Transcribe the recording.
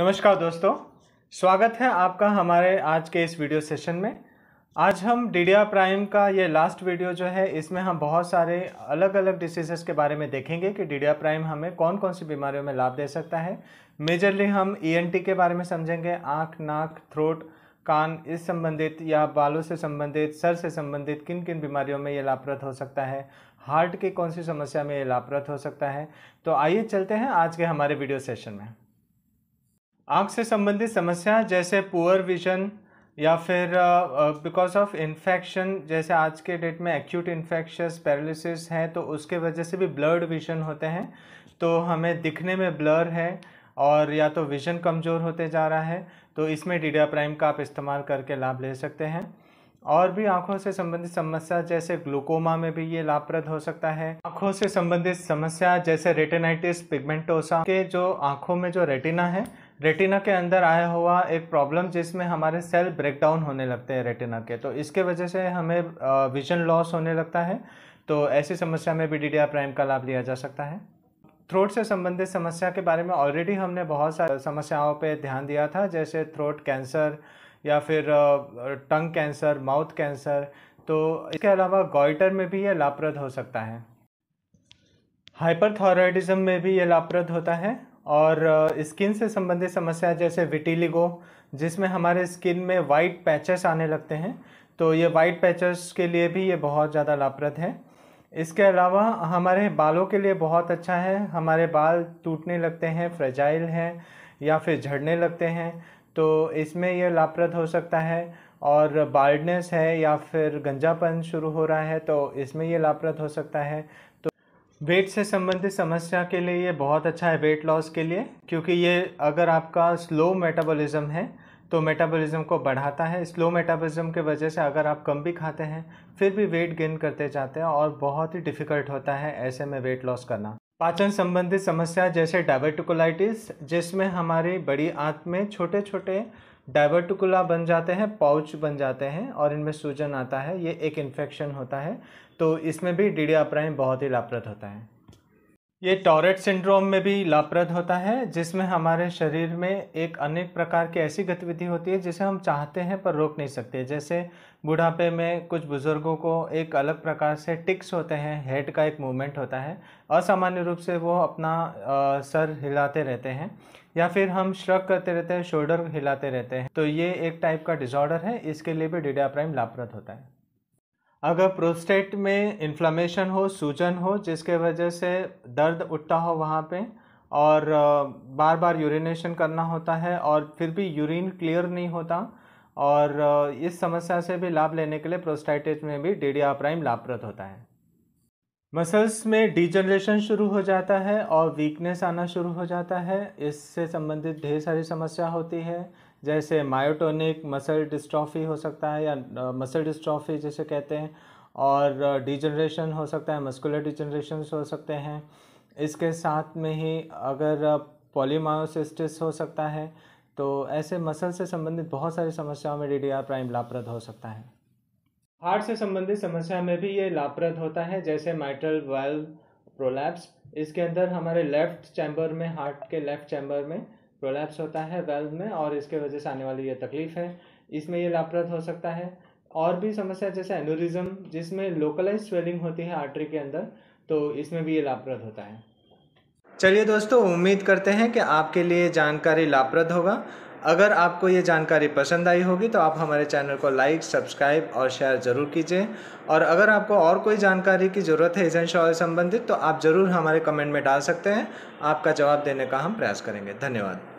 नमस्कार दोस्तों स्वागत है आपका हमारे आज के इस वीडियो सेशन में आज हम डी प्राइम का ये लास्ट वीडियो जो है इसमें हम बहुत सारे अलग अलग डिसीजेस के बारे में देखेंगे कि डी प्राइम हमें कौन कौन सी बीमारियों में लाभ दे सकता है मेजरली हम ई e के बारे में समझेंगे आँख नाक थ्रोट कान इस संबंधित या बालों से संबंधित सर से संबंधित किन किन बीमारियों में ये लाभप्रद हो सकता है हार्ट की कौन सी समस्या में ये लाभप्रद हो सकता है तो आइए चलते हैं आज के हमारे वीडियो सेशन में आँख से संबंधित समस्या जैसे पुअर विजन या फिर बिकॉज ऑफ इन्फेक्शन जैसे आज के डेट में एक्यूट इन्फेक्शस पैरालिसिस है तो उसके वजह से भी ब्लर्ड विजन होते हैं तो हमें दिखने में ब्लर है और या तो विजन कमज़ोर होते जा रहा है तो इसमें डीडिया प्राइम का आप इस्तेमाल करके लाभ ले सकते हैं और भी आँखों से संबंधित समस्या जैसे ग्लूकोमा में भी ये लाभप्रद हो सकता है आँखों से संबंधित समस्या जैसे रेटेनाइटिस पिगमेंटोसा के जो आँखों में जो रेटिना है रेटिना के अंदर आया हुआ एक प्रॉब्लम जिसमें हमारे सेल ब्रेकडाउन होने लगते हैं रेटिना के तो इसके वजह से हमें विजन लॉस होने लगता है तो ऐसी समस्या में भी डी प्राइम का लाभ लिया जा सकता है थ्रोट से संबंधित समस्या के बारे में ऑलरेडी हमने बहुत सारी समस्याओं पर ध्यान दिया था जैसे थ्रोट कैंसर या फिर टंग कैंसर माउथ कैंसर तो इसके अलावा गोइटर में भी ये लाभप्रद हो सकता है हाइपरथॉराइडिज्म में भी ये लाभप्रद होता है और स्किन से संबंधित समस्या जैसे विटिलिगो जिसमें हमारे स्किन में वाइट पैचेस आने लगते हैं तो ये वाइट पैचेस के लिए भी ये बहुत ज़्यादा लाभप्रद है इसके अलावा हमारे बालों के लिए बहुत अच्छा है हमारे बाल टूटने लगते हैं फ्रेजाइल हैं या फिर झड़ने लगते हैं तो इसमें यह लाभप्रद हो सकता है और बाल्डनेस है या फिर गंजापन शुरू हो रहा है तो इसमें यह लाभप्रद हो सकता है तो वेट से संबंधित समस्या के लिए ये बहुत अच्छा है वेट लॉस के लिए क्योंकि ये अगर आपका स्लो मेटाबॉलिज्म है तो मेटाबॉलिज्म को बढ़ाता है स्लो मेटाबॉलिज्म के वजह से अगर आप कम भी खाते हैं फिर भी वेट गेन करते जाते हैं और बहुत ही डिफ़िकल्ट होता है ऐसे में वेट लॉस करना पाचन संबंधित समस्या जैसे डायबर्टिकुलाइटिस जिसमें हमारी बड़ी आंत में छोटे छोटे डायबर्टिकुला बन जाते हैं पाउच बन जाते हैं और इनमें सूजन आता है ये एक इन्फेक्शन होता है तो इसमें भी डी बहुत ही लाभप्रद होता है ये टॉरेट सिंड्रोम में भी लाभप्रद होता है जिसमें हमारे शरीर में एक अनेक प्रकार की ऐसी गतिविधि होती है जिसे हम चाहते हैं पर रोक नहीं सकते जैसे बुढ़ापे में कुछ बुज़ुर्गों को एक अलग प्रकार से टिक्स होते हैं हेड का एक मूवमेंट होता है असामान्य रूप से वो अपना आ, सर हिलाते रहते हैं या फिर हम श्रक करते रहते हैं शोल्डर हिलाते रहते हैं तो ये एक टाइप का डिसऑर्डर है इसके लिए भी डिडिया प्राइम लाभप्रद होता है अगर प्रोस्टेट में इन्फ्लामेशन हो सूजन हो जिसके वजह से दर्द उठता हो वहाँ पे और बार बार यूरिनेशन करना होता है और फिर भी यूरिन क्लियर नहीं होता और इस समस्या से भी लाभ लेने के लिए प्रोस्टाइटिस में भी डी प्राइम लाभप्रद होता है मसल्स में डिजनरेशन शुरू हो जाता है और वीकनेस आना शुरू हो जाता है इससे संबंधित ढेर सारी समस्या होती है जैसे मायोटोनिक मसल डिस्ट्रॉफी हो सकता है या मसल डिस्ट्रॉफी जैसे कहते हैं और डिजनरेशन हो सकता है मस्कुलर डिजनरेशन हो सकते हैं इसके साथ में ही अगर पॉलीमायोसिस्टिस हो सकता है तो ऐसे मसल से संबंधित बहुत सारी समस्याओं में डी प्राइम लाप्रद हो सकता है हार्ट से संबंधित समस्या में भी ये लाप्रद होता है जैसे माइट्रल वेल्व प्रोलैप्स इसके अंदर हमारे लेफ्ट चैम्बर में हार्ट के लेफ्ट चैम्बर में प्रोलैप्स होता है वेल्व में और इसके वजह से आने वाली ये तकलीफ है इसमें ये लाभप्रद हो सकता है और भी समस्या जैसे एनोरिज्म जिसमें लोकलाइज स्वेलिंग होती है आर्टरी के अंदर तो इसमें भी ये लाभप्रद होता है चलिए दोस्तों उम्मीद करते हैं कि आपके लिए जानकारी लाभप्रद होगा अगर आपको ये जानकारी पसंद आई होगी तो आप हमारे चैनल को लाइक सब्सक्राइब और शेयर ज़रूर कीजिए और अगर आपको और कोई जानकारी की ज़रूरत है एजेंट शॉल संबंधित तो आप ज़रूर हमारे कमेंट में डाल सकते हैं आपका जवाब देने का हम प्रयास करेंगे धन्यवाद